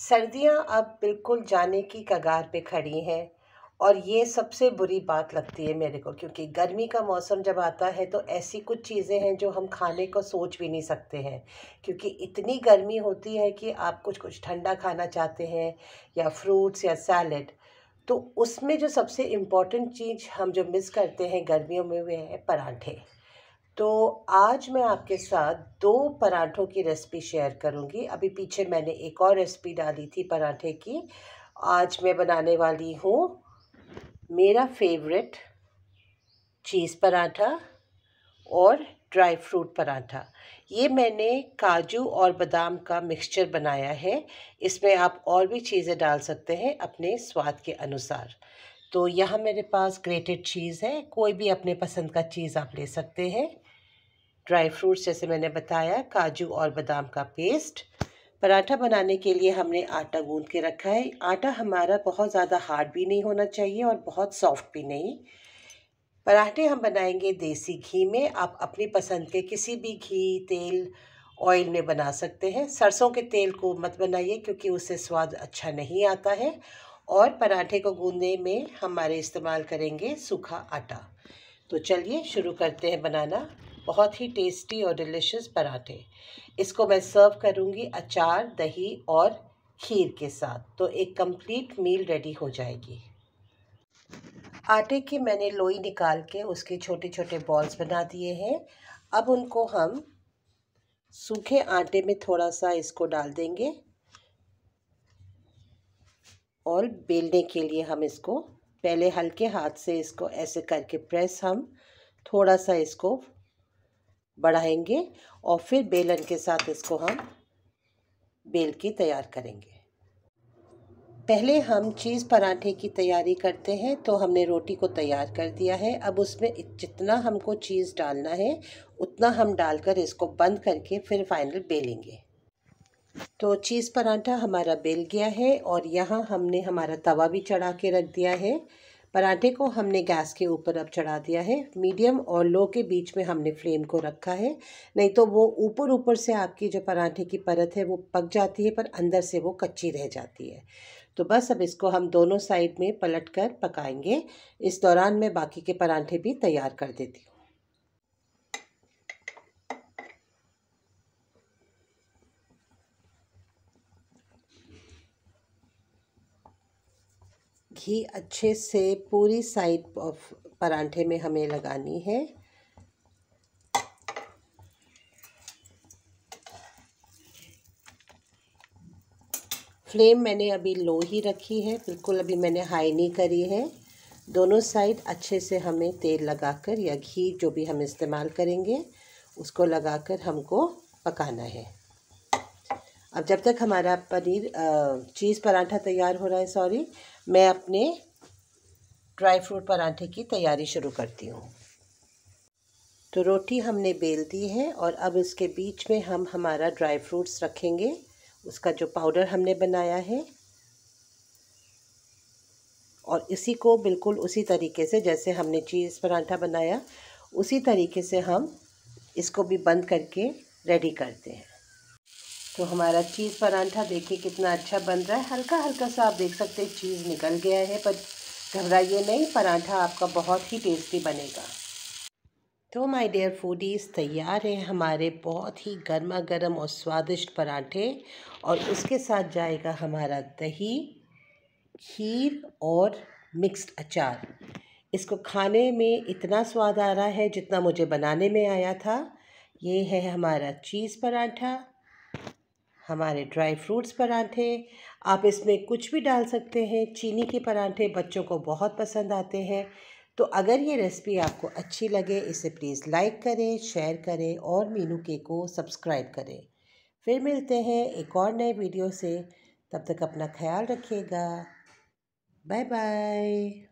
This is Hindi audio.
सर्दियां अब बिल्कुल जाने की कगार पे खड़ी हैं और ये सबसे बुरी बात लगती है मेरे को क्योंकि गर्मी का मौसम जब आता है तो ऐसी कुछ चीज़ें हैं जो हम खाने को सोच भी नहीं सकते हैं क्योंकि इतनी गर्मी होती है कि आप कुछ कुछ ठंडा खाना चाहते हैं या फ्रूट्स या सैलड तो उसमें जो सबसे इम्पॉर्टेंट चीज़ हम जो मिस करते हैं गर्मियों में वे हैं पराठे तो आज मैं आपके साथ दो पराठों की रेसिपी शेयर करूंगी अभी पीछे मैंने एक और रेसिपी डाली थी पराठे की आज मैं बनाने वाली हूँ मेरा फेवरेट चीज़ पराठा और ड्राई फ्रूट पराठा ये मैंने काजू और बादाम का मिक्सचर बनाया है इसमें आप और भी चीज़ें डाल सकते हैं अपने स्वाद के अनुसार तो यहाँ मेरे पास ग्रेटेड चीज़ है कोई भी अपने पसंद का चीज़ आप ले सकते हैं ड्राई फ्रूट्स जैसे मैंने बताया काजू और बादाम का पेस्ट पराठा बनाने के लिए हमने आटा गूंद के रखा है आटा हमारा बहुत ज़्यादा हार्ड भी नहीं होना चाहिए और बहुत सॉफ्ट भी नहीं पराठे हम बनाएंगे देसी घी में आप अपनी पसंद के किसी भी घी तेल ऑयल में बना सकते हैं सरसों के तेल को मत बनाइए क्योंकि उससे स्वाद अच्छा नहीं आता है और पराठे को गूंदने में हमारे इस्तेमाल करेंगे सूखा आटा तो चलिए शुरू करते हैं बनाना बहुत ही टेस्टी और डिलिशियस पराठे इसको मैं सर्व करूँगी अचार दही और खीर के साथ तो एक कंप्लीट मील रेडी हो जाएगी आटे की मैंने लोई निकाल के उसके छोटे छोटे बॉल्स बना दिए हैं अब उनको हम सूखे आटे में थोड़ा सा इसको डाल देंगे और बेलने के लिए हम इसको पहले हल्के हाथ से इसको ऐसे करके प्रेस हम थोड़ा सा इसको बढ़ाएंगे और फिर बेलन के साथ इसको हम बेल के तैयार करेंगे पहले हम चीज़ पराठे की तैयारी करते हैं तो हमने रोटी को तैयार कर दिया है अब उसमें जितना हमको चीज़ डालना है उतना हम डालकर इसको बंद करके फिर फाइनल बेलेंगे तो चीज़ पराठा हमारा बेल गया है और यहाँ हमने हमारा तवा भी चढ़ा के रख दिया है पराठे को हमने गैस के ऊपर अब चढ़ा दिया है मीडियम और लो के बीच में हमने फ्लेम को रखा है नहीं तो वो ऊपर ऊपर से आपकी जो पराठे की परत है वो पक जाती है पर अंदर से वो कच्ची रह जाती है तो बस अब इसको हम दोनों साइड में पलट कर पकाएंगे इस दौरान मैं बाकी के पराठे भी तैयार कर देती हूँ घी अच्छे से पूरी साइड ऑफ परांठे में हमें लगानी है फ्लेम मैंने अभी लो ही रखी है बिल्कुल अभी मैंने हाई नहीं करी है दोनों साइड अच्छे से हमें तेल लगाकर या घी जो भी हम इस्तेमाल करेंगे उसको लगाकर हमको पकाना है अब जब तक हमारा पनीर चीज़ पराठा तैयार हो रहा है सॉरी मैं अपने ड्राई फ्रूट पराठे की तैयारी शुरू करती हूँ तो रोटी हमने बेल दी है और अब इसके बीच में हम हमारा ड्राई फ्रूट्स रखेंगे उसका जो पाउडर हमने बनाया है और इसी को बिल्कुल उसी तरीके से जैसे हमने चीज़ पराठा बनाया उसी तरीके से हम इसको भी बंद करके रेडी करते हैं तो हमारा चीज़ परांठा देखिए कितना अच्छा बन रहा है हल्का हल्का सा आप देख सकते हैं चीज़ निकल गया है पर घबराइए नहीं परांठा आपका बहुत ही टेस्टी बनेगा तो माय डियर फूडीज़ तैयार है हमारे बहुत ही गर्मा गर्म और स्वादिष्ट पराठे और उसके साथ जाएगा हमारा दही खीर और मिक्स्ड अचार इसको खाने में इतना स्वाद आ रहा है जितना मुझे बनाने में आया था ये है हमारा चीज़ पराठा हमारे ड्राई फ्रूट्स पराठे आप इसमें कुछ भी डाल सकते हैं चीनी के पराठे बच्चों को बहुत पसंद आते हैं तो अगर ये रेसिपी आपको अच्छी लगे इसे प्लीज़ लाइक करें शेयर करें और मीनू के को सब्सक्राइब करें फिर मिलते हैं एक और नए वीडियो से तब तक अपना ख्याल रखिएगा बाय बाय